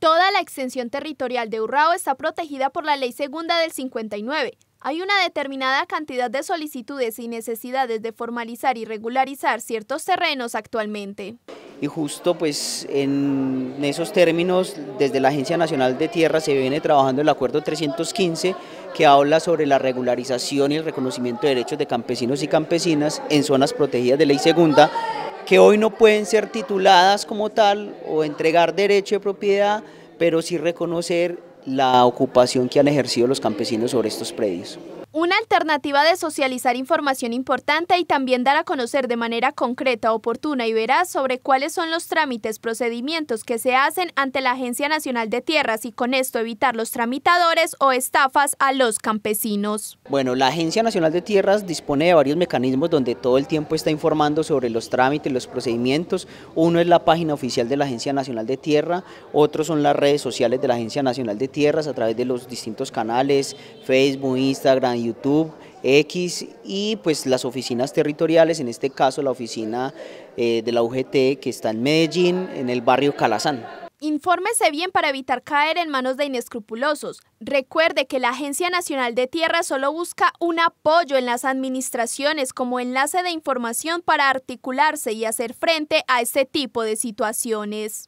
Toda la extensión territorial de Urrao está protegida por la Ley Segunda del 59. Hay una determinada cantidad de solicitudes y necesidades de formalizar y regularizar ciertos terrenos actualmente. Y justo pues en esos términos desde la Agencia Nacional de Tierra se viene trabajando el acuerdo 315 que habla sobre la regularización y el reconocimiento de derechos de campesinos y campesinas en zonas protegidas de ley segunda que hoy no pueden ser tituladas como tal o entregar derecho de propiedad, pero sí reconocer la ocupación que han ejercido los campesinos sobre estos predios. Una alternativa de socializar información importante y también dar a conocer de manera concreta, oportuna y veraz sobre cuáles son los trámites, procedimientos que se hacen ante la Agencia Nacional de Tierras y con esto evitar los tramitadores o estafas a los campesinos. Bueno, la Agencia Nacional de Tierras dispone de varios mecanismos donde todo el tiempo está informando sobre los trámites, los procedimientos. Uno es la página oficial de la Agencia Nacional de Tierra, otros son las redes sociales de la Agencia Nacional de Tierras a través de los distintos canales, Facebook, Instagram, y YouTube, X y pues las oficinas territoriales, en este caso la oficina eh, de la UGT que está en Medellín, en el barrio Calazán. Infórmese bien para evitar caer en manos de inescrupulosos. Recuerde que la Agencia Nacional de Tierra solo busca un apoyo en las administraciones como enlace de información para articularse y hacer frente a este tipo de situaciones.